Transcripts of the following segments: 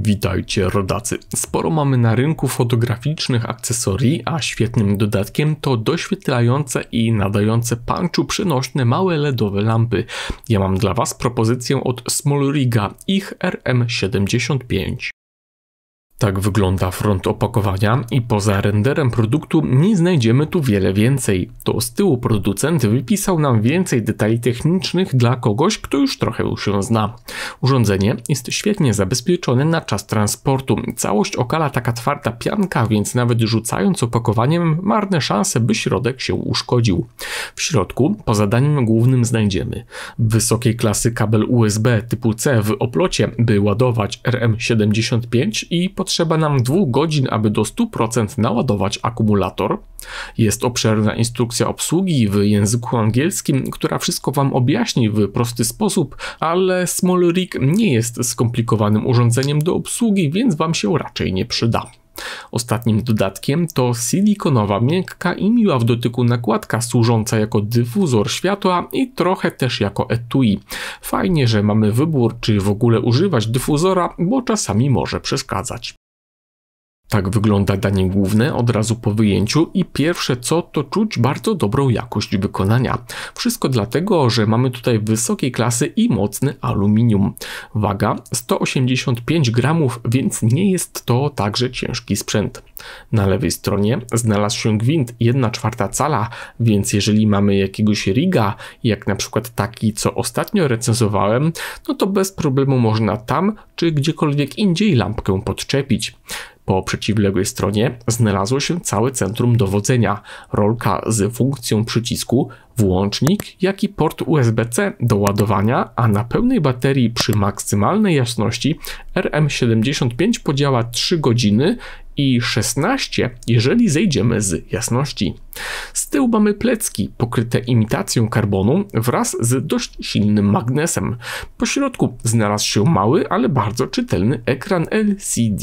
Witajcie rodacy. Sporo mamy na rynku fotograficznych akcesorii, a świetnym dodatkiem to doświetlające i nadające punchu przenośne małe LEDowe lampy. Ja mam dla Was propozycję od Smallriga ich RM75. Tak wygląda front opakowania i poza renderem produktu nie znajdziemy tu wiele więcej. To z tyłu producent wypisał nam więcej detali technicznych dla kogoś, kto już trochę się zna. Urządzenie jest świetnie zabezpieczone na czas transportu. Całość okala taka twarda pianka, więc nawet rzucając opakowaniem marne szanse, by środek się uszkodził. W środku po zadaniem głównym znajdziemy wysokiej klasy kabel USB typu C w oplocie, by ładować RM75 i pod potrzeba nam 2 godzin, aby do 100% naładować akumulator. Jest obszerna instrukcja obsługi w języku angielskim, która wszystko Wam objaśni w prosty sposób, ale Small Rig nie jest skomplikowanym urządzeniem do obsługi, więc Wam się raczej nie przyda. Ostatnim dodatkiem to silikonowa, miękka i miła w dotyku nakładka służąca jako dyfuzor światła i trochę też jako etui. Fajnie, że mamy wybór, czy w ogóle używać dyfuzora, bo czasami może przeszkadzać. Tak wygląda danie główne od razu po wyjęciu i pierwsze co to czuć bardzo dobrą jakość wykonania. Wszystko dlatego, że mamy tutaj wysokiej klasy i mocny aluminium. Waga 185 gramów, więc nie jest to także ciężki sprzęt. Na lewej stronie znalazł się gwint 1 czwarta cala, więc jeżeli mamy jakiegoś riga, jak na przykład taki, co ostatnio recenzowałem, no to bez problemu można tam czy gdziekolwiek indziej lampkę podczepić. Po przeciwległej stronie znalazło się całe centrum dowodzenia, rolka z funkcją przycisku, włącznik, jak i port USB-C do ładowania, a na pełnej baterii przy maksymalnej jasności RM75 podziała 3 godziny i 16, jeżeli zejdziemy z jasności. Z tyłu mamy plecki pokryte imitacją karbonu wraz z dość silnym magnesem. Po środku znalazł się mały, ale bardzo czytelny ekran LCD.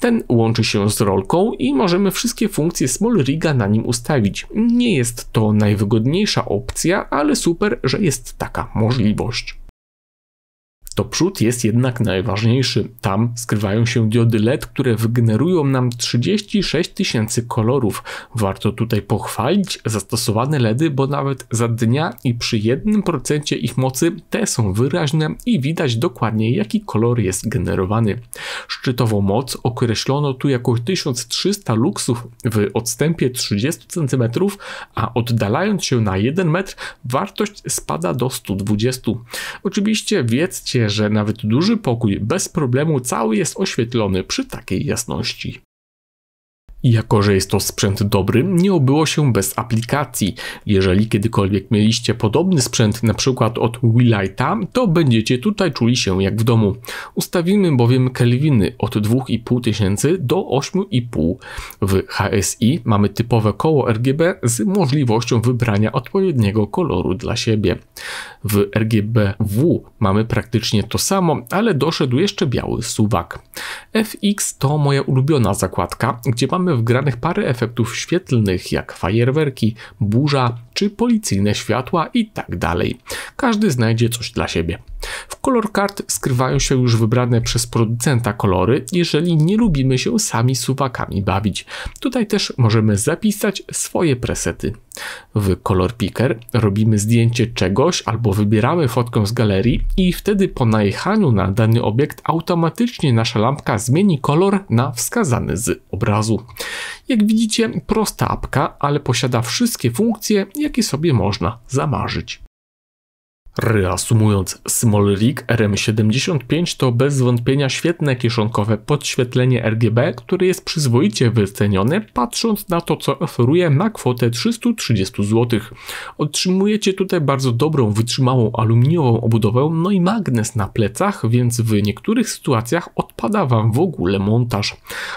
Ten łączy się z rolką i możemy wszystkie funkcje Riga na nim ustawić. Nie jest to najwygodniejsza opcja, ale super, że jest taka możliwość. To przód jest jednak najważniejszy. Tam skrywają się diody LED, które wygenerują nam 36 tysięcy kolorów. Warto tutaj pochwalić zastosowane LEDy, bo nawet za dnia i przy jednym ich mocy te są wyraźne i widać dokładnie jaki kolor jest generowany. Szczytową moc określono tu jako 1300 luksów w odstępie 30 cm, a oddalając się na 1 metr wartość spada do 120. Oczywiście wiedzcie się, że nawet duży pokój bez problemu cały jest oświetlony przy takiej jasności jako, że jest to sprzęt dobry, nie obyło się bez aplikacji. Jeżeli kiedykolwiek mieliście podobny sprzęt, na przykład od Willite'a, to będziecie tutaj czuli się jak w domu. Ustawimy bowiem kelwiny od 2500 do 8,5. W HSI mamy typowe koło RGB z możliwością wybrania odpowiedniego koloru dla siebie. W RGBW mamy praktycznie to samo, ale doszedł jeszcze biały suwak. FX to moja ulubiona zakładka, gdzie mamy mamy wgranych parę efektów świetlnych, jak fajerwerki, burza czy policyjne światła itd. Tak Każdy znajdzie coś dla siebie. W kolor kart skrywają się już wybrane przez producenta kolory, jeżeli nie lubimy się sami suwakami bawić. Tutaj też możemy zapisać swoje presety w Color Picker, robimy zdjęcie czegoś albo wybieramy fotkę z galerii i wtedy po najechaniu na dany obiekt automatycznie nasza lampka zmieni kolor na wskazany z obrazu. Jak widzicie, prosta apka, ale posiada wszystkie funkcje, jakie sobie można zamarzyć. Reasumując, Smallrig RM75 to bez wątpienia świetne kieszonkowe podświetlenie RGB, które jest przyzwoicie wycenione patrząc na to co oferuje na kwotę 330 zł. Otrzymujecie tutaj bardzo dobrą, wytrzymałą aluminiową obudowę, no i magnes na plecach, więc w niektórych sytuacjach odpada Wam w ogóle montaż.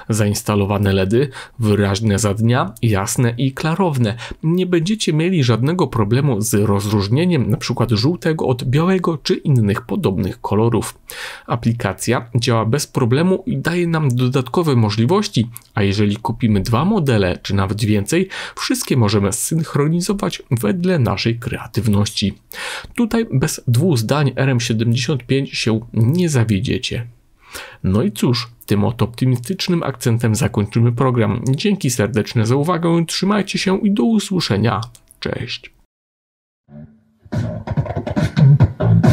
Zainstalowane LEDy, wyraźne za dnia, jasne i klarowne. Nie będziecie mieli żadnego problemu z rozróżnieniem np. żółtych od białego czy innych podobnych kolorów. Aplikacja działa bez problemu i daje nam dodatkowe możliwości, a jeżeli kupimy dwa modele czy nawet więcej, wszystkie możemy zsynchronizować wedle naszej kreatywności. Tutaj bez dwóch zdań RM75 się nie zawiedziecie. No i cóż, tym oto optymistycznym akcentem zakończymy program. Dzięki serdeczne za uwagę, trzymajcie się i do usłyszenia. Cześć. Thank you.